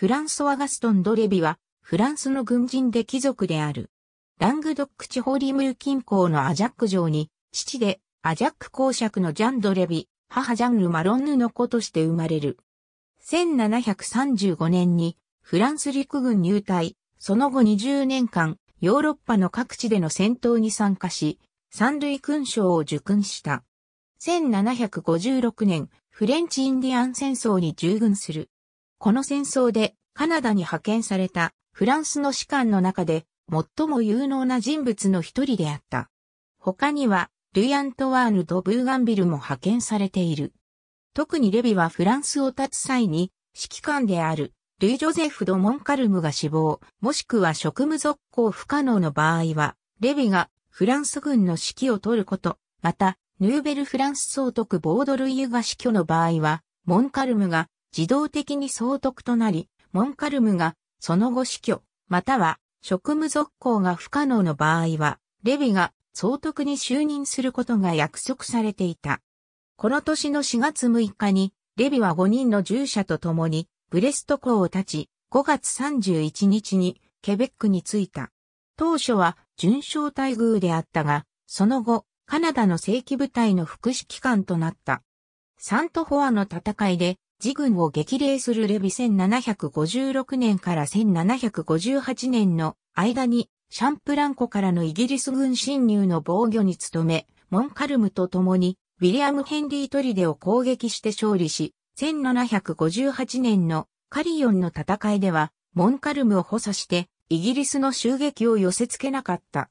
フランソワ・ガストン・ドレビは、フランスの軍人で貴族である。ラングドック地方リムー近郊のアジャック城に、父でアジャック公爵のジャン・ドレビ、母ジャンル・マロンヌの子として生まれる。1735年にフランス陸軍入隊、その後20年間、ヨーロッパの各地での戦闘に参加し、三類勲章を受勲した。1756年、フレンチインディアン戦争に従軍する。この戦争でカナダに派遣されたフランスの士官の中で最も有能な人物の一人であった。他には、ルイ・アントワーヌとブーガンビルも派遣されている。特にレビはフランスを立つ際に、指揮官である、ルイ・ジョゼフ・ド・モンカルムが死亡、もしくは職務続行不可能の場合は、レビがフランス軍の指揮を取ること、また、ヌーベル・フランス総督ボードルイユが死去の場合は、モンカルムが自動的に総督となり、モンカルムが、その後死去、または、職務続行が不可能の場合は、レビが総督に就任することが約束されていた。この年の4月6日に、レビは5人の従者と共に、ブレスト港を立ち、5月31日に、ケベックに着いた。当初は、順将待遇であったが、その後、カナダの正規部隊の副指揮官となった。サントフォアの戦いで、自軍を激励するレビ1756年から1758年の間にシャンプランコからのイギリス軍侵入の防御に努め、モンカルムと共にウィリアム・ヘンリー・トリデを攻撃して勝利し、1758年のカリオンの戦いでは、モンカルムを補佐して、イギリスの襲撃を寄せ付けなかった。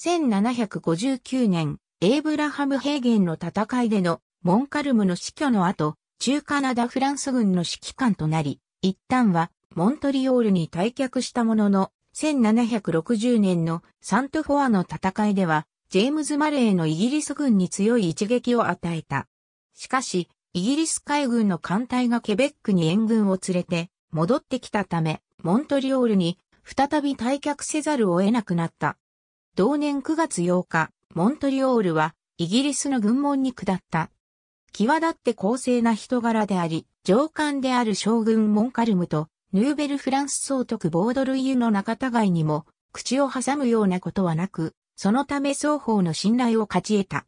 1759年、エイブラハム・ヘーゲンの戦いでのモンカルムの死去の後、中カナダフランス軍の指揮官となり、一旦はモントリオールに退却したものの、1760年のサントフォアの戦いでは、ジェームズ・マレーのイギリス軍に強い一撃を与えた。しかし、イギリス海軍の艦隊がケベックに援軍を連れて戻ってきたため、モントリオールに再び退却せざるを得なくなった。同年9月8日、モントリオールはイギリスの軍門に下った。際立って公正な人柄であり、上官である将軍モンカルムと、ヌーベルフランス総督ボードルイユの仲違いにも、口を挟むようなことはなく、そのため双方の信頼を勝ち得た。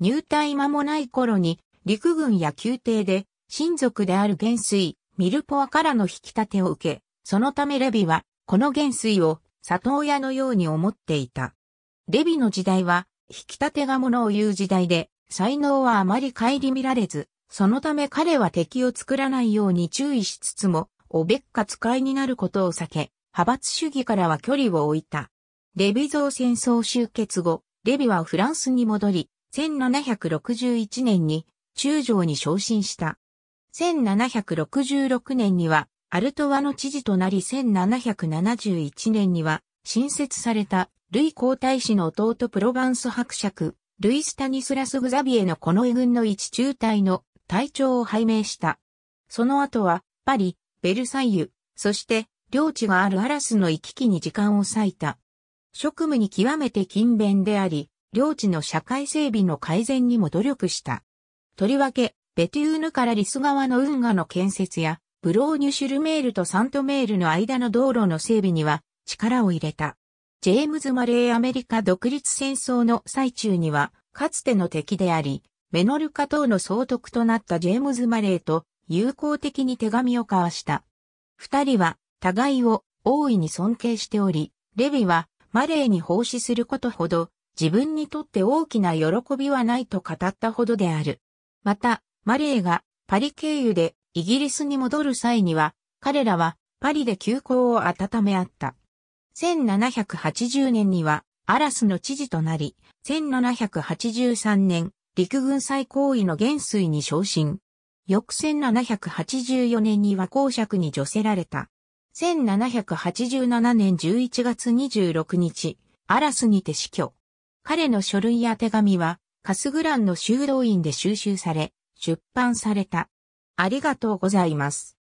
入隊間もない頃に、陸軍や宮廷で、親族である元帥、ミルポアからの引き立てを受け、そのためレビは、この元帥を、里親のように思っていた。レビの時代は、引き立てがものを言う時代で、才能はあまり顧みられず、そのため彼は敵を作らないように注意しつつも、おべっか使いになることを避け、派閥主義からは距離を置いた。レビゾー戦争終結後、レビはフランスに戻り、1761年に中将に昇進した。1766年にはアルトワの知事となり1771年には新設されたルイ皇太子の弟プロヴァンス伯爵ルイス・タニスラス・グザビエのこの軍の一中隊の隊長を拝命した。その後は、パリ、ベルサイユ、そして、領地があるアラスの行き来に時間を割いた。職務に極めて勤勉であり、領地の社会整備の改善にも努力した。とりわけ、ベテューヌからリス川の運河の建設や、ブローニュシュルメールとサントメールの間の道路の整備には力を入れた。ジェームズ・マレーアメリカ独立戦争の最中には、かつての敵であり、メノルカ島の総督となったジェームズ・マレーと友好的に手紙を交わした。二人は互いを大いに尊敬しており、レビはマレーに奉仕することほど自分にとって大きな喜びはないと語ったほどである。また、マレーがパリ経由でイギリスに戻る際には、彼らはパリで休校を温め合った。1780年にはアラスの知事となり、1783年、陸軍最高位の元帥に昇進。翌1784年には公爵に除せられた。1787年11月26日、アラスにて死去。彼の書類や手紙は、カスグランの修道院で収集され、出版された。ありがとうございます。